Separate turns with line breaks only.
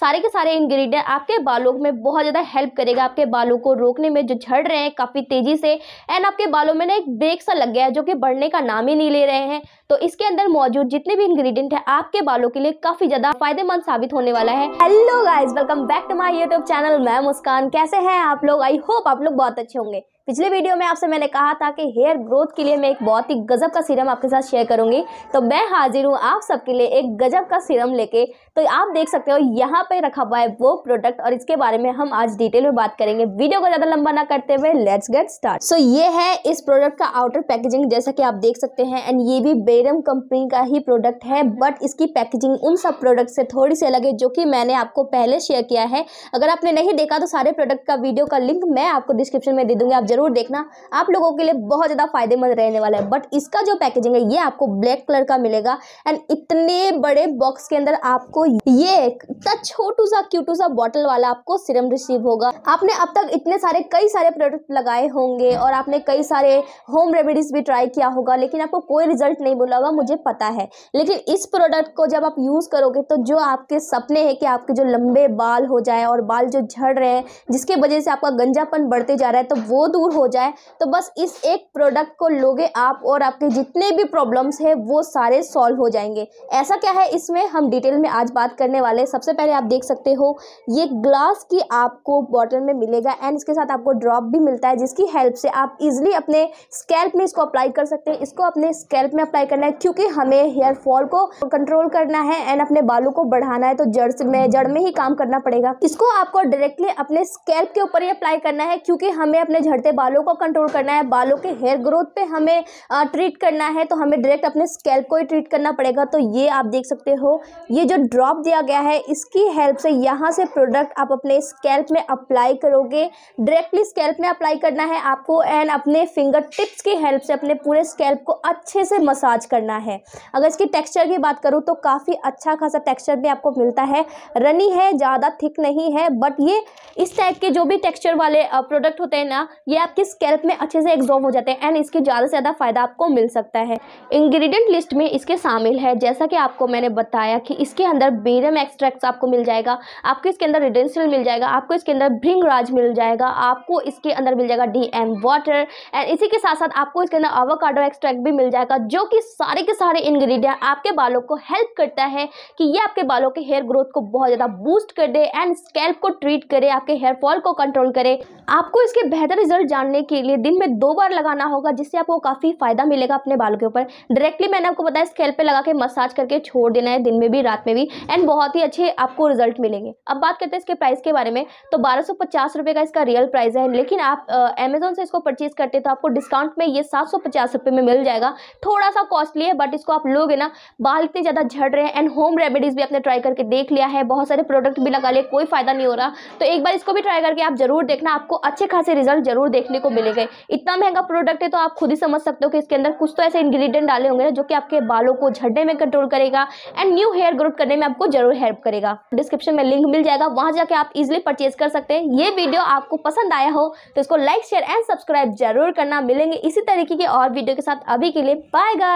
सारे के सारे इंग्रेडिएंट आपके बालों में बहुत ज़्यादा हेल्प करेगा आपके बालों को रोकने में जो झड़ रहे हैं काफ़ी तेज़ी से एंड आपके बालों में ना एक ब्रेक सा लग गया है जो कि बढ़ने का नाम ही नहीं ले रहे हैं तो इसके अंदर मौजूद जितने भी इंग्रेडिएंट है आपके बालों के लिए काफ़ी ज़्यादा फायदेमंद साबित होने वाला है hello guys welcome back to my YouTube channel मैं मुस्कान कैसे हैं आप लोग आई होप आप लोग बहुत अच्छे होंगे पिछले वीडियो में आपसे मैंने कहा था कि हेयर ग्रोथ के लिए मैं एक बहुत ही गजब का सीरम आपके साथ शेयर करूंगी तो मैं हाजिर हूँ आप सबके लिए एक गजब का सीरम लेके तो आप देख सकते हो यहाँ पे रखा हुआ है वो प्रोडक्ट और इसके बारे में हम आज डिटेल में बात करेंगे वीडियो को ज्यादा लंबा ना करते हुए लेट्स गेट स्टार्ट सो ये है इस प्रोडक्ट का आउटर पैकेजिंग जैसा कि आप देख सकते हैं एंड ये भी बेरम कंपनी का ही प्रोडक्ट है बट इसकी पैकेजिंग उन सब प्रोडक्ट से थोड़ी सी अलग है जो कि मैंने आपको पहले शेयर किया है अगर आपने नहीं देखा तो सारे प्रोडक्ट का वीडियो का लिंक मैं आपको डिस्क्रिप्शन में दे दूंगी आप ज़रूर देखना आप लोगों के लिए बहुत ज़्यादा फायदेमंद रहने वाला है बट इसका जो पैकेजिंग है ये आपको ब्लैक कलर का मिलेगा एंड इतने बड़े बॉक्स के अंदर आपको ये छोटू सा क्यूटू सा बॉटल वाला आपको सिरम रिसीव होगा आपने अब तक इतने सारे कई सारे प्रोडक्ट लगाए होंगे और आपने कई सारे होम रेमेडीज भी ट्राई किया होगा लेकिन आपको कोई रिजल्ट नहीं बोला होगा मुझे पता है लेकिन इस प्रोडक्ट को जब आप यूज़ करोगे तो जो आपके सपने हैं कि आपके जो लंबे बाल हो जाए और बाल जो झड़ रहे हैं जिसके वजह से आपका गंजापन बढ़ते जा रहा है तो वो दूर दूर हो जाए तो बस इस एक प्रोडक्ट को लोगे आप और आपके जितने भी प्रॉब्लम्स हैं वो सारे सॉल्व हो जाएंगे ऐसा क्या है इसमें हम डिटेल में आज बात करने वाले हैं सबसे पहले आप देख सकते हो ये ग्लास की आपको बॉटल में मिलेगा एंड इसके साथ आपको ड्रॉप भी मिलता है जिसकी हेल्प से आप इजिली अपने स्कैल्प में इसको अप्लाई कर सकते हैं इसको अपने स्कैल्प में अप्लाई करना है क्योंकि हमें हेयर फॉल को कंट्रोल करना है एंड अपने बालों को बढ़ाना है तो जड़ में जड़ में ही काम करना पड़ेगा इसको आपको डायरेक्टली अपने स्कैल्प के ऊपर ही अप्लाई करना है क्योंकि हमें अपने झड़ते बालों को कंट्रोल करना है बालों के हेयर ग्रोथ पे हमें आ, ट्रीट करना है तो हमें डायरेक्ट अपने स्कैल्प को ही ट्रीट करना पड़ेगा तो ये आप देख सकते हो ये जो ड्रॉप दिया गया है इसकी हेल्प से यहाँ से प्रोडक्ट आप अपने स्कैल्प में अप्लाई करोगे डायरेक्टली स्कैल्प में अप्लाई करना है आपको एंड अपने फिंगर टिप्स की हेल्प से अपने पूरे स्कैल्प को अच्छे से मसाज करना है अगर इसकी टेक्स्चर की बात करूँ तो काफ़ी अच्छा खासा टेक्स्चर भी आपको मिलता है रनी है ज़्यादा थिक नहीं है बट ये इस टाइप के जो भी टेक्स्चर वाले प्रोडक्ट होते हैं ना ये आपके स्कैल्प में अच्छे से एग्जॉर्व हो जाते हैं एंड इसके ज़्यादा से ज़्यादा फ़ायदा आपको मिल सकता है इंग्रेडिएंट लिस्ट में इसके शामिल है जैसा कि आपको मैंने बताया कि इसके अंदर बेरम एक्सट्रैक्ट आपको मिल जाएगा आपको इसके अंदर रिडेंसिल मिल जाएगा आपको इसके अंदर भ्रिंग राज मिल जाएगा आपको इसके अंदर मिल जाएगा डी एम वाटर एंड इसी के साथ साथ आपको इसके अंदर अवोकाडो एक्सट्रैक्ट भी मिल जाएगा जो कि सारे के सारे इन्ग्रीडियंट आपके बालों को हेल्प करता है कि ये आपके बालों के हेयर ग्रोथ को बहुत ज़्यादा बूस्ट कर दे एंड स्कैल्प को ट्रीट करे आपके हेयर फॉल को कंट्रोल करे आपको इसके बेहतर रिजल्ट जानने के लिए दिन में दो बार लगाना होगा जिससे आपको काफ़ी फायदा मिलेगा अपने बालों के ऊपर डायरेक्टली मैंने आपको बताया स्केल पे लगा के मसाज करके छोड़ देना है दिन में भी रात में भी एंड बहुत ही अच्छे आपको रिजल्ट मिलेंगे अब बात करते हैं इसके प्राइस के बारे में तो बारह का इसका रियल प्राइस है लेकिन आप अमेजोन से इसको परचेज करते तो आपको डिस्काउंट में ये सात में मिल जाएगा थोड़ा सा कॉस्टली है बट इसको आप लोगे ना बाल इतने ज़्यादा झड़ रहे हैं एंड होम रेमेडीज़ भी आपने ट्राई करके देख लिया है बहुत सारे प्रोडक्ट भी लगा लिए कोई फ़ायदा नहीं हो रहा तो एक बार इसको भी ट्राई करके आप जरूर देखना आपको अच्छे खासे रिजल्ट जरूर देख देखने को मिलेंगे इतना महंगा प्रोडक्ट है तो आप खुद ही समझ सकते हो कि इसके अंदर कुछ तो ऐसे इंग्रीडियंट डाले होंगे ना जो कि आपके बालों को झड़ने में कंट्रोल करेगा एंड न्यू हेयर ग्रोथ करने में आपको जरूर हेल्प करेगा डिस्क्रिप्शन में लिंक मिल जाएगा वहां जाके आप इजिली परचेज कर सकते हैं ये वीडियो आपको पसंद आया हो तो इसको लाइक शेयर एंड सब्सक्राइब जरूर करना मिलेंगे इसी तरीके के और वीडियो के साथ अभी के लिए बाय बाय